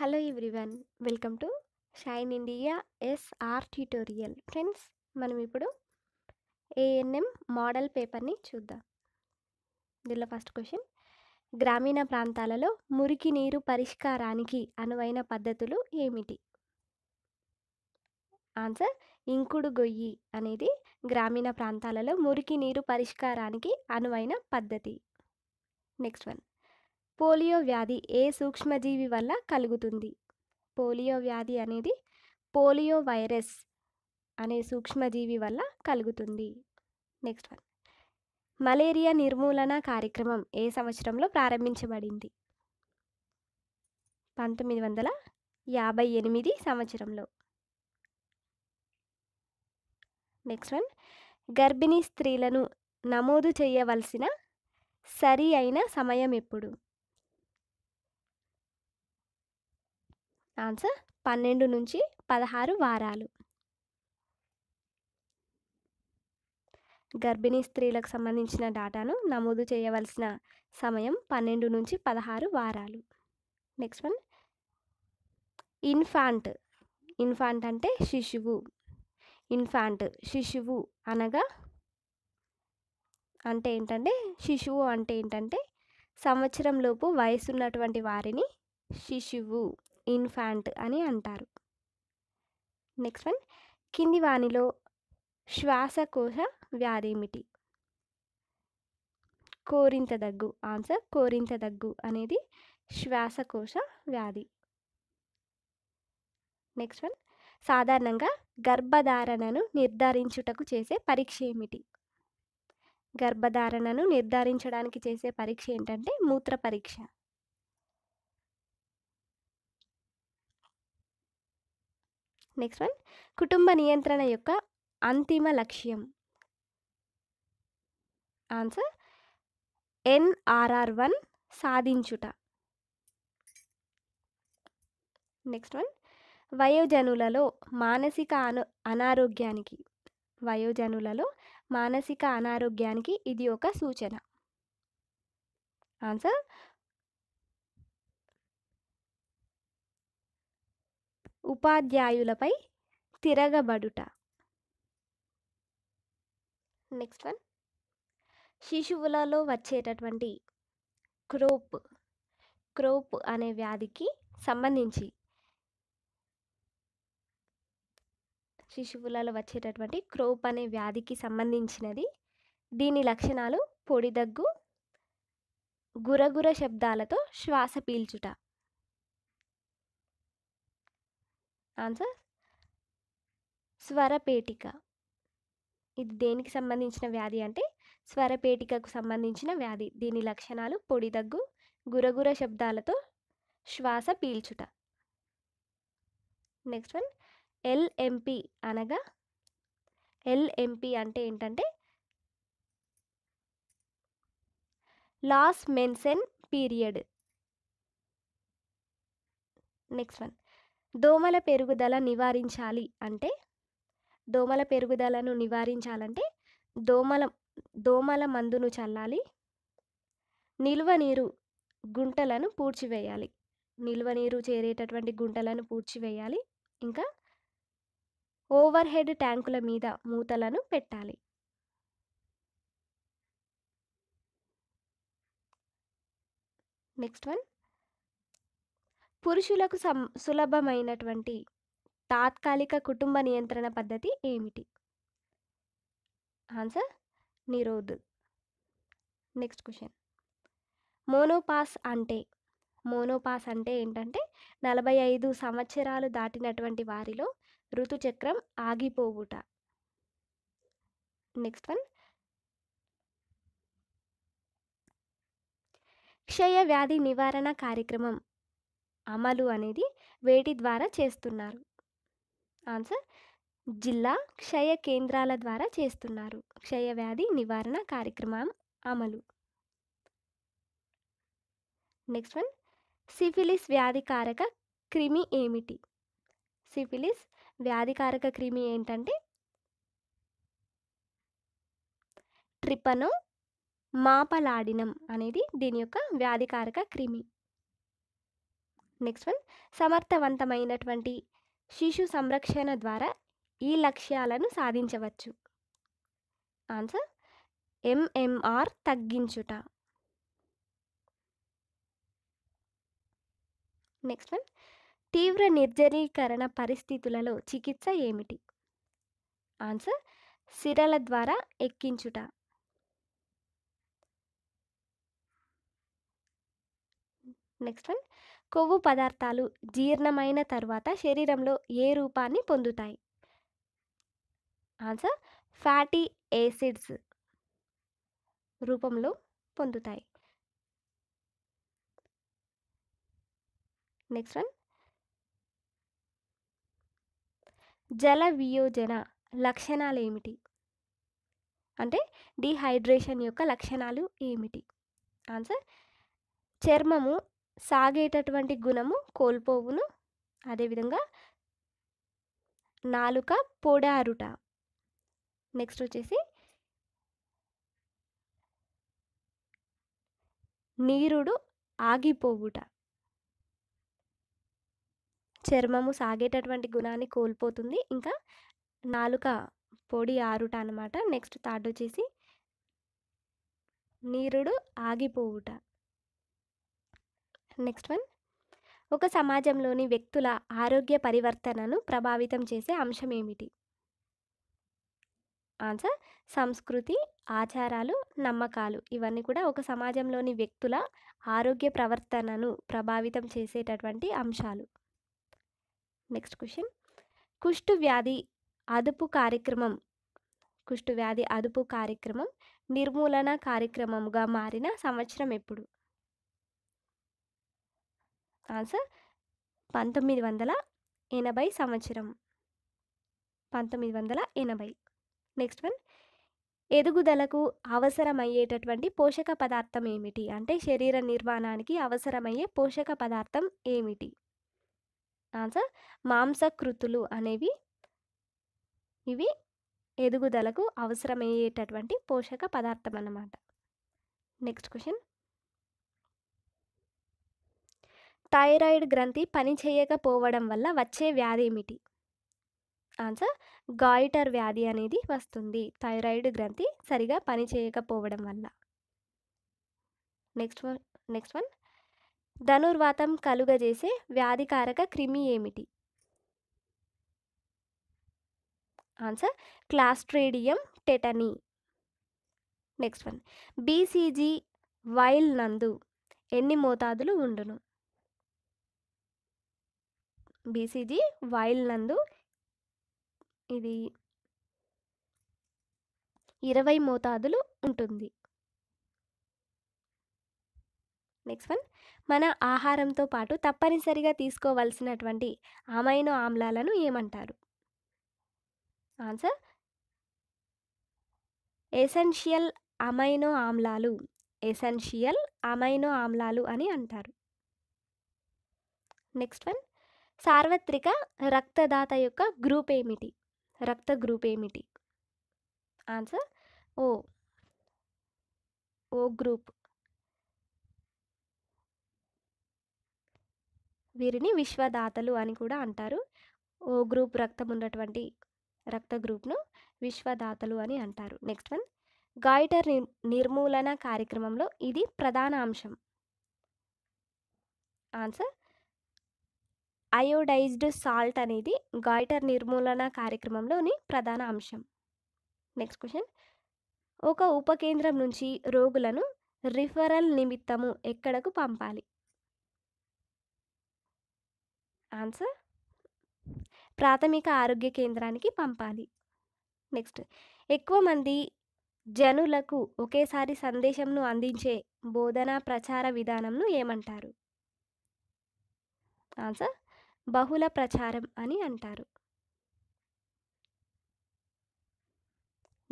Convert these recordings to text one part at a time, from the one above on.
hello everyone welcome to shine India SR tutorial friends మనం ఇప్పుడు ANM model పేపర్ని చూద్దాం దీనిలో ఫస్ట్ క్వశ్చన్ గ్రామీణ ప్రాంతాలలో మురికి నీరు పరిష్కారానికి అనువైన పద్ధతులు ఏమిటి ఆన్సర్ ఇంకుడు గొయ్యి అనేది గ్రామీణ ప్రాంతాలలో మురికి నీరు పరిష్కారానికి అనువైన పద్ధతి నెక్స్ట్ వన్ పోలియో వ్యాధి ఏ సూక్ష్మజీవి వల్ల కలుగుతుంది పోలియో వ్యాధి అనేది పోలియో వైరస్ అనే సూక్ష్మజీవి వల్ల కలుగుతుంది నెక్స్ట్ వన్ మలేరియా నిర్మూలన కార్యక్రమం ఏ సంవత్సరంలో ప్రారంభించబడింది పంతొమ్మిది వందల యాభై ఎనిమిది సంవత్సరంలో నెక్స్ట్ వన్ గర్భిణీ స్త్రీలను నమోదు చేయవలసిన సరి అయిన సమయం ఎప్పుడు ఆన్సర్ పన్నెండు నుంచి పదహారు వారాలు గర్భిణీ స్త్రీలకు సంబంధించిన డేటాను నమోదు చేయవలసిన సమయం పన్నెండు నుంచి పదహారు వారాలు నెక్స్ట్ వన్ ఇన్ఫాంట్ ఇన్ఫాంట్ అంటే శిశువు ఇన్ఫాంట్ శిశువు అనగా అంటే ఏంటంటే శిశువు అంటే ఏంటంటే సంవత్సరంలోపు వయసున్నటువంటి వారిని శిశువు ఇన్ఫాంట్ అని అంటారు నెక్స్ట్ వన్ కింది వానిలో శ్వాసకోశ వ్యాధి ఏమిటి కోరింత దగ్గు ఆన్సర్ కోరింత దగ్గు అనేది శ్వాసకోశ వ్యాధి నెక్స్ట్ వన్ సాధారణంగా గర్భధారణను నిర్ధారించుటకు చేసే పరీక్ష ఏమిటి గర్భధారణను నిర్ధారించడానికి చేసే పరీక్ష ఏంటంటే మూత్ర పరీక్ష నెక్స్ట్ వన్ కుటుంబ నియంత్రణ యొక్క అంతిమ లక్ష్యం ఆన్సర్ ఎన్ఆర్ఆర్ వన్ సాధించుట నెక్స్ట్ వన్ వయోజనులలో మానసిక అను అనారోగ్యానికి వయోజనులలో మానసిక అనారోగ్యానికి ఇది ఒక సూచన ఆన్సర్ ఉపాధ్యాయులపై తిరగబడుట నెక్స్ట్ వన్ శిశువులలో వచ్చేటటువంటి క్రోప్ క్రోప్ అనే వ్యాధికి సంబంధించి శిశువులలో వచ్చేటటువంటి క్రోప్ అనే వ్యాధికి సంబంధించినది దీని లక్షణాలు పొడిదగ్గు గురగుర శబ్దాలతో శ్వాస పీల్చుట ఆన్సర్ స్వరపేటిక ఇది దేనికి సంబంధించిన వ్యాధి అంటే స్వరపేటికకు సంబంధించిన వ్యాధి దీని లక్షణాలు పొడి దగ్గు గురగుర శబ్దాలతో శ్వాస పీల్చుట నెక్స్ట్ వన్ ఎల్ఎంపి అనగా ఎల్ఎంపి అంటే ఏంటంటే last menstrual period next one దోమల పెరుగుదల నివారించాలి అంటే దోమల పెరుగుదలను నివారించాలంటే దోమల దోమల మందును చల్లాలి నిల్వ నీరు గుంటలను పూడ్చివేయాలి నిల్వ నీరు చేరేటటువంటి గుంటలను పూడ్చివేయాలి ఇంకా ఓవర్ హెడ్ ట్యాంకుల మీద మూతలను పెట్టాలి నెక్స్ట్ వన్ పురుషులకు సం సులభమైనటువంటి తాత్కాలిక కుటుంబ నియంత్రణ పద్ధతి ఏమిటి answer Nirodh next question menopause అంటే మోనోపాస్ అంటే ఏంటంటే నలభై ఐదు సంవత్సరాలు దాటినటువంటి వారిలో ఋతుచక్రం ఆగిపోవుట నెక్స్ట్ వన్ క్షయ వ్యాధి నివారణ కార్యక్రమం అమలు అనేది వేటి ద్వారా చేస్తున్నారు ఆన్సర్ జిల్లా క్షయ కేంద్రాల ద్వారా చేస్తున్నారు క్షయ వ్యాధి నివారణ కార్యక్రమం అమలు నెక్స్ట్ వన్ సిఫిలిస్ వ్యాధికారక క్రిమి ఏమిటి సిఫిలిస్ వ్యాధికారక క్రిమి ఏంటంటే ట్రిపనో మాపలాడినం అనేది దీని యొక్క వ్యాధికారక క్రిమి నెక్స్ట్ వన్ సమర్థవంతమైనటువంటి శిశు సంరక్షణ ద్వారా ఈ లక్ష్యాలను సాధించవచ్చు ఆన్సర్ ఎంఎంఆర్ తగ్గించుట నెక్స్ట్ వన్ తీవ్ర నిర్జరీకరణ పరిస్థితులలో చికిత్స ఏమిటి ఆన్సర్ సిరల ద్వారా ఎక్కించుట నెక్స్ట్ వన్ కొవ్వు పదార్థాలు జీర్ణమైన తర్వాత శరీరంలో ఏ రూపాన్ని పొందుతాయి ఆన్సర్ ఫ్యాటీ ఏసిడ్స్ రూపంలో పొందుతాయి నెక్స్ట్ వన్ జల వియోజన లక్షణాలు ఏమిటి అంటే డిహైడ్రేషన్ యొక్క లక్షణాలు ఏమిటి ఆన్సర్ చర్మము సాగేటటువంటి గుణము కోల్పోవును అదేవిధంగా నాలుక పొడారుట నెక్స్ట్ వచ్చేసి నీరుడు ఆగిపోవుట చర్మము సాగేటటువంటి గుణాన్ని కోల్పోతుంది ఇంకా నాలుక పొడి ఆరుట అనమాట నెక్స్ట్ థర్డ్ వచ్చేసి నీరుడు ఆగిపోవుట నెక్స్ట్ వన్ ఒక సమాజంలోని వ్యక్తుల ఆరోగ్య పరివర్తనను ప్రభావితం చేసే అంశం ఏమిటి ఆన్సర్ సంస్కృతి ఆచారాలు నమ్మకాలు ఇవన్నీ కూడా ఒక సమాజంలోని వ్యక్తుల ఆరోగ్య ప్రవర్తనను ప్రభావితం చేసేటటువంటి అంశాలు నెక్స్ట్ క్వశ్చన్ కుష్టు వ్యాధి అదుపు కార్యక్రమం కుష్టు వ్యాధి అదుపు కార్యక్రమం నిర్మూలన కార్యక్రమంగా మారిన సంవత్సరం ఎప్పుడు ఆన్సర్ పంతొమ్మిది వందల ఎనభై సంవత్సరం పంతొమ్మిది వందల ఎనభై నెక్స్ట్ వన్ ఎదుగుదలకు అవసరమయ్యేటటువంటి పోషక పదార్థం ఏమిటి అంటే శరీర నిర్మాణానికి అవసరమయ్యే పోషక పదార్థం ఏమిటి ఆన్సర్ మాంసకృతులు అనేవి ఇవి ఎదుగుదలకు అవసరమయ్యేటటువంటి పోషక పదార్థం అన్నమాట నెక్స్ట్ క్వశ్చన్ థైరాయిడ్ గ్రంథి పనిచేయకపోవడం వల్ల వచ్చే వ్యాధి ఏమిటి ఆన్సర్ గాయిటర్ వ్యాధి అనేది వస్తుంది థైరాయిడ్ గ్రంథి సరిగా పనిచేయకపోవడం వల్ల నెక్స్ట్ వన్ నెక్స్ట్ వన్ ధనుర్వాతం కలుగజేసే వ్యాధికారక క్రిమి ఏమిటి answer clostridium tetani next one BCG vial నందు ఎన్ని మోతాదులు ఉండును బీసీజీ వైల్ నందు ఇది ఇరవై మోతాదులు ఉంటుంది నెక్స్ట్ వన్ మన ఆహారంతో పాటు తప్పనిసరిగా తీసుకోవలసినటువంటి అమైనో ఆమ్లాలను ఏమంటారు ఆన్సర్ ఎసెన్షియల్ అమైనో ఆమ్లాలు ఎసెన్షియల్ అమైనో ఆమ్లాలు అని అంటారు నెక్స్ట్ వన్ సార్వత్రిక రక్తదాత యొక్క గ్రూప్ ఏమిటి రక్త గ్రూప్ ఏమిటి ఆన్సర్ ఓ ఓ గ్రూప్ వీరిని విశ్వదాతలు అని కూడా అంటారు ఓ గ్రూప్ రక్తం ఉన్నటువంటి రక్త గ్రూప్ను విశ్వదాతలు అని అంటారు నెక్స్ట్ వన్ గాయిటర్ నిర్మూలన కార్యక్రమంలో ఇది ప్రధాన అంశం ఆన్సర్ అయోడైజ్డ్ సాల్ట్ అనేది గాయిటర్ నిర్మూలన కార్యక్రమంలోని ప్రధాన అంశం నెక్స్ట్ క్వశ్చన్ ఒక ఉపకేంద్రం నుంచి రోగులను రిఫరల్ నిమిత్తము ఎక్కడకు పంపాలి ఆన్సర్ ప్రాథమిక ఆరోగ్య కేంద్రానికి పంపాలి నెక్స్ట్ ఎక్కువ మంది జనులకు ఒకేసారి సందేశంను అందించే బోధనా ప్రచార విధానంను ఏమంటారు ఆన్సర్ బహుళ ప్రచారం అని అంటారు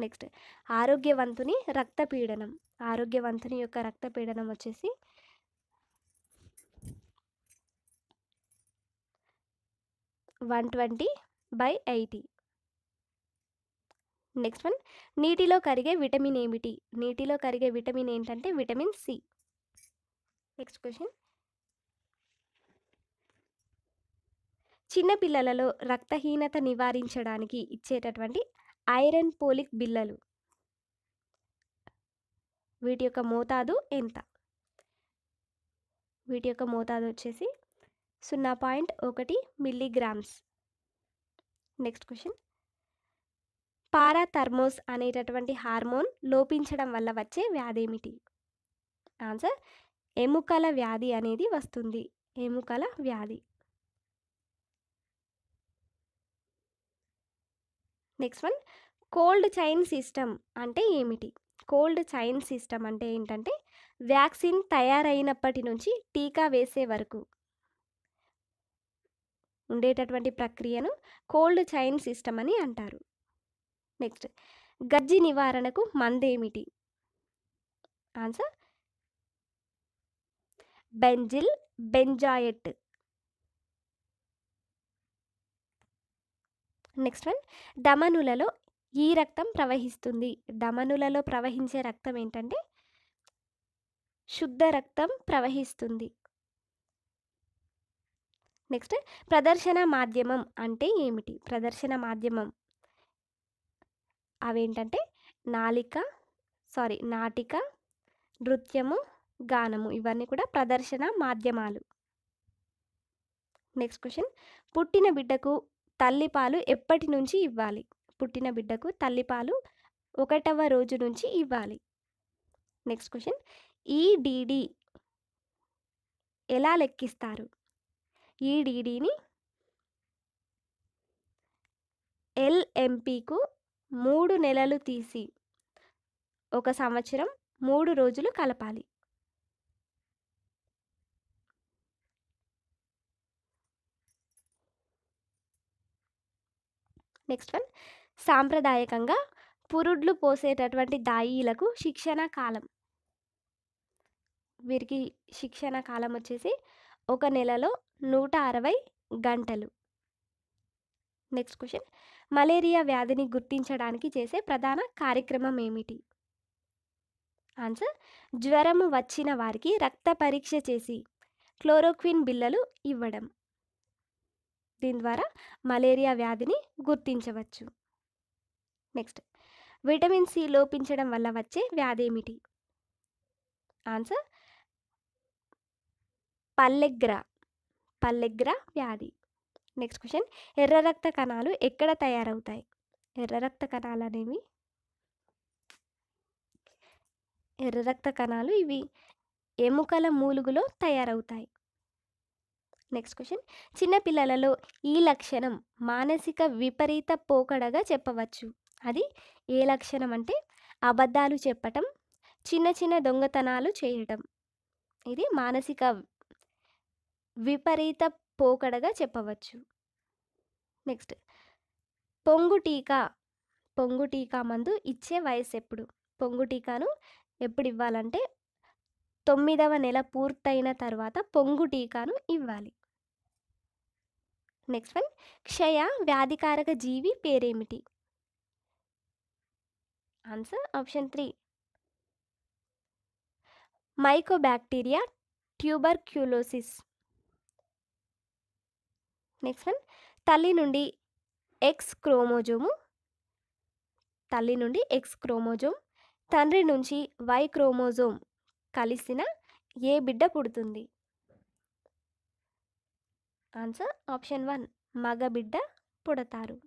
నెక్స్ట్ ఆరోగ్యవంతుని రక్తపీడనం ఆరోగ్యవంతుని యొక్క రక్తపీడనం వచ్చేసి one twenty by eighty next one నీటిలో కరిగే విటమిన్ ఏమిటి నీటిలో కరిగే విటమిన్ ఏంటంటే విటమిన్ సి నెక్స్ట్ క్వశ్చన్ చిన్నపిల్లలలో రక్తహీనత నివారించడానికి ఇచ్చేటటువంటి ఐరన్ పోలిక్ బిల్లలు వీటి యొక్క మోతాదు ఎంత వీటి యొక్క మోతాదు వచ్చేసి సున్నా పాయింట్ ఒకటి మిల్లీగ్రామ్స్ నెక్స్ట్ క్వశ్చన్ పారాథర్మోస్ అనేటటువంటి హార్మోన్ లోపించడం వల్ల వచ్చే వ్యాధి ఏమిటి ఆన్సర్ ఎముకల వ్యాధి అనేది వస్తుంది ఎముకల వ్యాధి next one cold chain system అంటే ఏమిటి కోల్డ్ చైన్ సిస్టమ్ అంటే ఏంటంటే వ్యాక్సిన్ తయారైనప్పటి నుంచి టీకా వేసే వరకు ఉండేటటువంటి ప్రక్రియను కోల్డ్ చైన్ సిస్టమ్ అని అంటారు నెక్స్ట్ గజ్జి నివారణకు మందేమిటి answer benzyl benzoate next one ధమనులలో ఈ రక్తం ప్రవహిస్తుంది ధమనులలో ప్రవహించే రక్తం ఏంటంటే శుద్ధ రక్తం ప్రవహిస్తుంది నెక్స్ట్ ప్రదర్శన మాధ్యమం అంటే ఏమిటి ప్రదర్శన మాధ్యమం అవేంటంటే నాలిక సారీ నాటిక నృత్యము గానము ఇవన్నీ కూడా ప్రదర్శన మాధ్యమాలు నెక్స్ట్ క్వశ్చన్ పుట్టిన బిడ్డకు తల్లిపాలు ఎప్పటి నుంచి ఇవ్వాలి పుట్టిన బిడ్డకు తల్లిపాలు ఒకటవ రోజు నుంచి ఇవ్వాలి నెక్స్ట్ క్వశ్చన్ ఈడిడి ఎలా లెక్కిస్తారు ఈడిడిని ఎల్ఎంపికు మూడు నెలలు తీసి ఒక సంవత్సరం మూడు రోజులు కలపాలి నెక్స్ట్ వన్ సాంప్రదాయకంగా పురుడ్లు పోసేటటువంటి దాయీలకు శిక్షణ కాలం వీరికి శిక్షణ కాలం వచ్చేసి ఒక నెలలో నూట అరవై గంటలు నెక్స్ట్ క్వశ్చన్ మలేరియా వ్యాధిని గుర్తించడానికి చేసే ప్రధాన కార్యక్రమం ఏమిటి ఆన్సర్ జ్వరము వచ్చిన వారికి రక్త పరీక్ష చేసి క్లోరోక్విన్ బిళ్ళలు ఇవ్వడం దీని ద్వారా మలేరియా వ్యాధిని గుర్తించవచ్చు నెక్స్ట్ విటమిన్ సి లోపించడం వల్ల వచ్చే వ్యాధి ఏమిటి ఆన్సర్ పల్లెగ్ర పల్లెగ్ర వ్యాధి నెక్స్ట్ క్వశ్చన్ ఎర్ర రక్త కణాలు ఎక్కడ తయారవుతాయి ఎర్ర రక్త కణాలు అనేవి ఎర్ర రక్త కణాలు ఇవి ఎముకల మూలుగులో తయారవుతాయి నెక్స్ట్ క్వశ్చన్ చిన్నపిల్లలలో ఈ లక్షణం మానసిక విపరీత పోకడగా చెప్పవచ్చు అది ఏ లక్షణం అంటే అబద్ధాలు చెప్పటం చిన్న చిన్న దొంగతనాలు చేయటం ఇది మానసిక విపరీత పోకడగా చెప్పవచ్చు నెక్స్ట్ పొంగు టీకా పొంగు టీకా మందు ఇచ్చే వయసు ఎప్పుడు పొంగు టీకాను ఎప్పుడు ఇవ్వాలంటే తొమ్మిదవ నెల పూర్తయిన తర్వాత పొంగు టీకాను ఇవ్వాలి నెక్స్ట్ వన్ క్షయ వ్యాధికారక జీవి పేరేమిటి answer option three mycobacterium tuberculosis next one తల్లి నుండి ఎక్స్ క్రోమోజోము తల్లి నుండి ఎక్స్ క్రోమోజోమ్ తండ్రి నుంచి వై క్రోమోజోమ్ కలిసిన ఏ బిడ్డ పుడుతుంది ఆన్సర్ ఆప్షన్ వన్ మగబిడ్డ పుడతారు